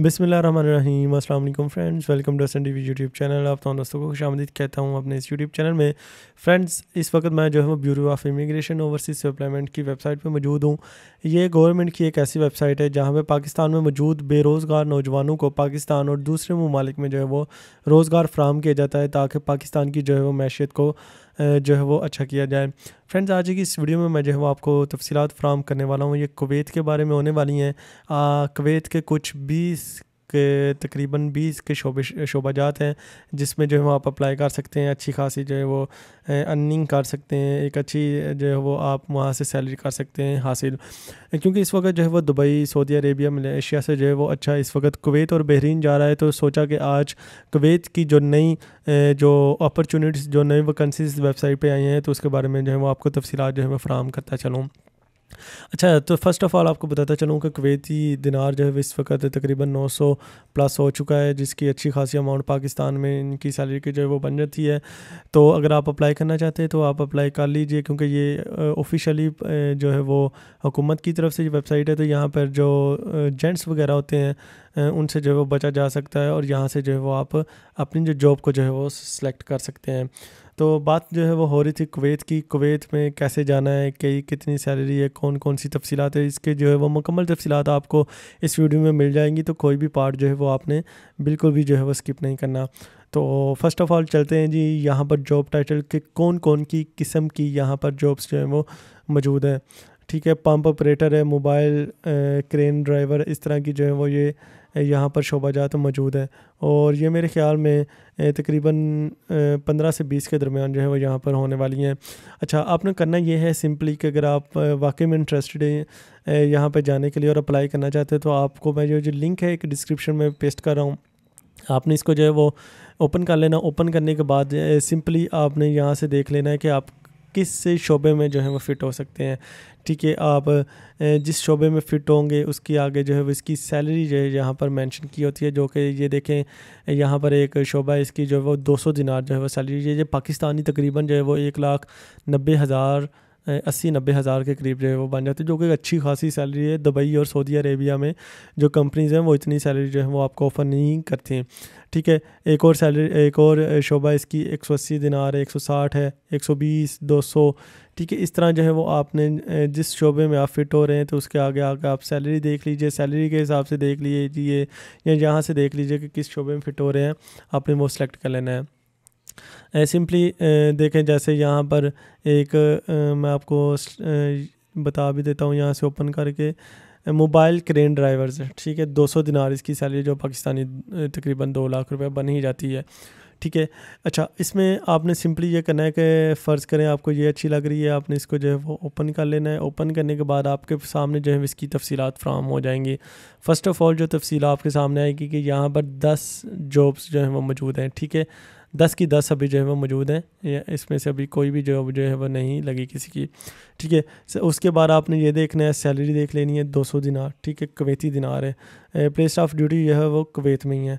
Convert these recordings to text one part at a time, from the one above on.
बिसमिल्ल रहीम अल्लाम friends welcome to S TV YouTube channel आप तमाम तो दोस्तों को खुश आमदीद कहता हूँ अपने इस यूट्यूब चैनल में फ्रेंड्स इस वक्त मैं जो है वो bureau of immigration overseas employment की वेबसाइट पर मौजूद हूँ ये गवर्नमेंट की एक ऐसी वेबसाइट है जहाँ पर पाकिस्तान में मौजूद बेरोज़गार नौजवानों को पाकिस्तान और दूसरे ममालिक में जो है वो रोज़गार फ्राहम किया जाता है ताकि पाकिस्तान की जो है वो मैशियत को जो है वो अच्छा किया जाए फ्रेंड्स आज की इस वीडियो में मैं जो है वो आपको तफसीत फ्राहम करने वाला हूँ ये कुवैत के बारे में होने वाली हैं कुवैत के कुछ बीस के तकरीबन बीस के शोबे शोबाजात हैं जिसमें जो है वो आप अप्लाई कर सकते हैं अच्छी खासी जो है वो अर्निंग कर सकते हैं एक अच्छी जो है वो आप वहाँ से सैलरी कर सकते हैं हासिल क्योंकि इस वक्त जो है वो दुबई सऊदी अरेबिया मलेशिया से जो है वो अच्छा इस वक्त कुवैत और बहरीन जा रहा है तो सोचा कि आज कुवैत की जो नई जो अपॉर्चुनिटीज़ जो नई वैकेंसीज वेबसाइट पर आई हैं तो उसके बारे में जो है वो आपको तफसीत जो है वो फ्राहम करता चलूँ अच्छा तो फर्स्ट ऑफ़ ऑल आपको बताता चलूँ कि कुवैती दिनार जो है इस वक्त तकरीबन 900 प्लस हो चुका है जिसकी अच्छी खासी अमाउंट पाकिस्तान में इनकी सैलरी की जो है वो बन जाती है तो अगर आप अप्लाई करना चाहते हैं तो आप अप्लाई कर लीजिए क्योंकि ये ऑफिशली जो है वो हुकूमत की तरफ से वेबसाइट है तो यहाँ पर जो जेंट्स वगैरह होते हैं उनसे जो है वो बचा जा सकता है और यहाँ से जो है वो आप अपनी जो जॉब को जो है वो सिलेक्ट कर सकते हैं तो बात जो है वो हो रही थी कुवैत की कुवैत में कैसे जाना है कई कितनी सैलरी है कौन कौन सी तफसीत है इसके जो है वो मुकम्मल तफसीत आपको इस वीडियो में मिल जाएंगी तो कोई भी पार्ट जो है वो आपने बिल्कुल भी जो है वो स्किप नहीं करना तो फर्स्ट ऑफ़ ऑल चलते हैं जी यहाँ पर जॉब टाइटल के कौन कौन की किस्म की यहाँ पर जॉब्स जो है वो मौजूद हैं ठीक है पंप ऑपरेटर है मोबाइल क्रेन ड्राइवर इस तरह की जो है वो ये यहाँ पर जात मौजूद है और ये मेरे ख़्याल में तकरीबन पंद्रह से बीस के दरमियान जो है वो यहाँ पर होने वाली हैं अच्छा आपने करना ये है सिंपली कि अगर आप वाकई में इंटरेस्टेड हैं यहाँ पर जाने के लिए और अप्लाई करना चाहते हैं तो आपको मैं जो जो लिंक है एक डिस्क्रिप्शन में पेस्ट कर रहा हूँ आपने इसको जो है वो ओपन कर लेना ओपन करने के बाद सिंपली आपने यहाँ से देख लेना है कि आप किस शोबे में जो है वो फ़िट हो सकते हैं ठीक है आप जिस शोबे में फ़िट होंगे उसकी आगे जो है वो इसकी सैलरी जो है यहाँ पर मेंशन की होती है जो कि ये देखें यहाँ पर एक शोबा है इसकी जो है वो दो सौ दिनार जो है वो सैलरी ये पाकिस्तानी तकरीबन जो है वो एक लाख नब्बे हज़ार अस्सी नब्बे हज़ार के करीब जो है वो बन जाती है जो कि अच्छी खासी सैलरी है दुबई और सऊदी अरेबिया में जो कंपनीज़ हैं वो इतनी सैलरी जो है वो आपको ऑफ़र नहीं करती हैं ठीक है एक और सैलरी एक और शोबा इसकी एक सौ अस्सी दिनार है एक सौ साठ है एक सौ बीस दो सौ ठीक है इस तरह जो है वो आपने जिस शोबे में आप फिट हो रहे हैं तो उसके आगे आगे आप सैलरी देख लीजिए सैलरी के हिसाब से देख लीजिए या यहाँ से देख लीजिए कि किस शोबे में फ़िट हो रहे हैं आपने वो सेलेक्ट कर लेना है सिंपली देखें जैसे यहाँ पर एक मैं आपको बता भी देता हूँ यहाँ से ओपन करके मोबाइल क्रेन ड्राइवर्स ठीक है 200 दिनार इसकी सैलरी जो पाकिस्तानी तकरीबन दो लाख रुपए बन ही जाती है ठीक है अच्छा इसमें आपने सिंपली ये करना है कि फ़र्ज़ करें आपको ये अच्छी लग रही है आपने इसको जो है वो ओपन कर लेना है ओपन करने के बाद आपके सामने जो है इसकी तफसीत फ्राहम हो जाएंगी फ़र्स्ट ऑफ़ ऑल जो तफसील आपके सामने आएगी कि यहाँ पर दस जॉब्स जो हैं वो मौजूद हैं ठीक है दस की दस अभी जो है वो मौजूद हैं इसमें से अभी कोई भी जॉब जो है वो नहीं लगी किसी की ठीक है उसके बाद आपने ये देखना है सैलरी देख लेनी है दो सौ दिनार ठीक है कवेती दिनार है प्लेस ऑफ ड्यूटी जो है वो कवेत में ही है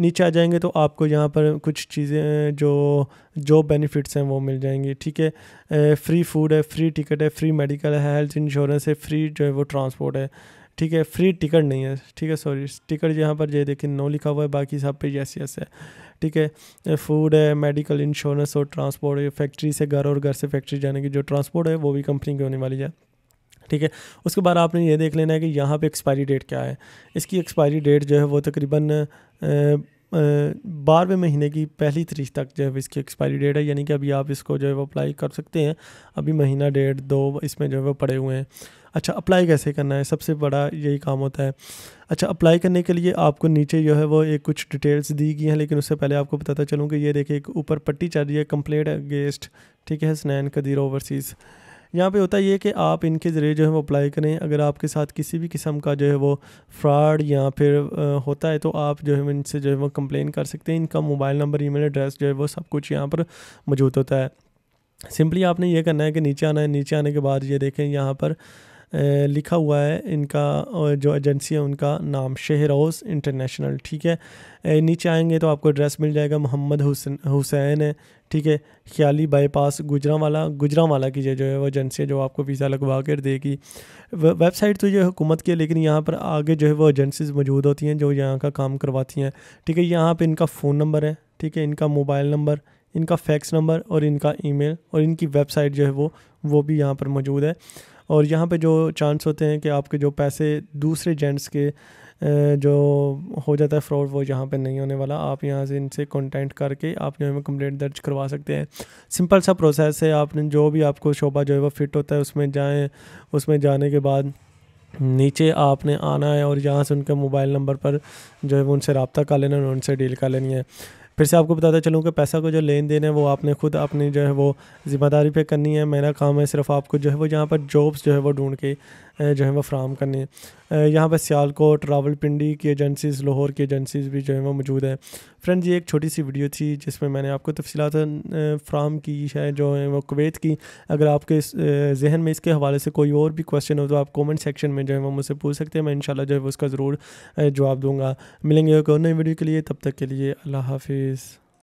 नीचे आ जाएंगे तो आपको यहाँ पर कुछ चीज़ें जो जो बेनिफिट्स हैं वो मिल जाएंगी ठीक है फ्री फूड है फ्री टिकट है फ्री मेडिकल है हेल्थ इंश्योरेंस है फ्री जो है वो ट्रांसपोर्ट है ठीक है फ्री टिकट नहीं है ठीक है सॉरी टिकट यहाँ पर ये देखिए नो लिखा हुआ है बाकी सब पे यस यस है ठीक है फूड है मेडिकल इंश्योरेंस और ट्रांसपोर्ट है फैक्ट्री से घर और घर से फैक्ट्री जाने की जो ट्रांसपोर्ट है वो भी कंपनी की होने वाली है ठीक है उसके बाद आपने ये देख लेना है कि यहाँ पे एक्सपायरी डेट क्या है इसकी एक्सपायरी डेट जो है वो तकरीबन बारहवें महीने की पहली तारीख तक जो है इसकी एक्सपायरी डेट है यानी कि अभी आप इसको जो है वो अप्लाई कर सकते हैं अभी महीना डेढ़ दो इसमें जो है वो पड़े हुए हैं अच्छा अप्लाई कैसे करना है सबसे बड़ा यही काम होता है अच्छा अप्लाई करने के लिए आपको नीचे जो है वो एक कुछ डिटेल्स दी गई हैं लेकिन उससे पहले आपको बताता चलूँ कि ये देखिए एक ऊपर पट्टी चल रही है कंप्लेट अगेंस्ट ठीक है स्नैन कदीर ओवरसीज़ यहाँ पे होता ये कि आप इनके ज़रिए जो है वो अप्लाई करें अगर आपके साथ किसी भी किस्म का जो है वो फ्रॉड या फिर होता है तो आप जो है इनसे जो है वो कंप्लेन कर सकते हैं इनका मोबाइल नंबर ई एड्रेस जो है वो सब कुछ यहाँ पर मौजूद होता है सिंपली आपने ये करना है कि नीचे आना है नीचे आने के बाद ये देखें यहाँ पर लिखा हुआ है इनका जो एजेंसी है उनका नाम शहरोज़ इंटरनेशनल ठीक है नीचे आएंगे तो आपको एड्रेस मिल जाएगा मोहम्मद हुसैन हुसैन है ठीक है ख्याली बाईपास वाला गुजरा वाला की जो है वो एजेंसी है जो आपको वीज़ा लगवा कर देगी वेबसाइट तो ये हुकूमत की है लेकिन यहाँ पर आगे जो है वो एजेंसीज मौजूद होती हैं जो यहाँ का काम करवाती हैं ठीक है यहाँ पर इनका फ़ोन नंबर है ठीक है इनका मोबाइल नंबर इनका फैक्स नंबर और इनका ईमेल और इनकी वेबसाइट जो है वो वो भी यहाँ पर मौजूद है और यहाँ पे जो चांस होते हैं कि आपके जो पैसे दूसरे जेंट्स के जो हो जाता है फ्रॉड वो यहाँ पे नहीं होने वाला आप यहाँ से इनसे कॉन्टैक्ट करके आप जो है कंप्लेंट दर्ज करवा सकते हैं सिंपल सा प्रोसेस है आपने जो भी आपको शोभा जो है वो फिट होता है उसमें जाएँ उसमें जाने के बाद नीचे आपने आना है और यहाँ से उनके मोबाइल नंबर पर जो है वो उनसे रबता कर लेना है उनसे डील कर लेनी है फिर से आपको बताता चलूँ कि पैसा को जो लेन देन है वो आपने खुद अपनी जो है वो ज़िम्मेदारी पे करनी है मेरा काम है सिर्फ आपको जो है वो यहाँ पर जॉब्स जो है वो ढूंढ के जो है वह फ्राहम करने यहाँ पर सियालकोट रावलपिंडी की एजेंसीज़ लाहौर की एजेंसीज़ भी जो है वह मौजूद हैं फ्रेंड्स ये एक छोटी सी वीडियो थी जिसमें मैंने आपको तफसीत फ्राहम की है जो है वो कुवैत की अगर आपके जहन में इसके हवाले से कोई और भी क्वेश्चन हो तो आप कमेंट सेक्शन में जो है वो मुझसे पूछ सकते हैं मैं इनशाला जो है उसका ज़रूर जवाब दूँगा मिलेंगे एक और नई वीडियो के लिए तब तक के लिए अल्लाह हाफिज़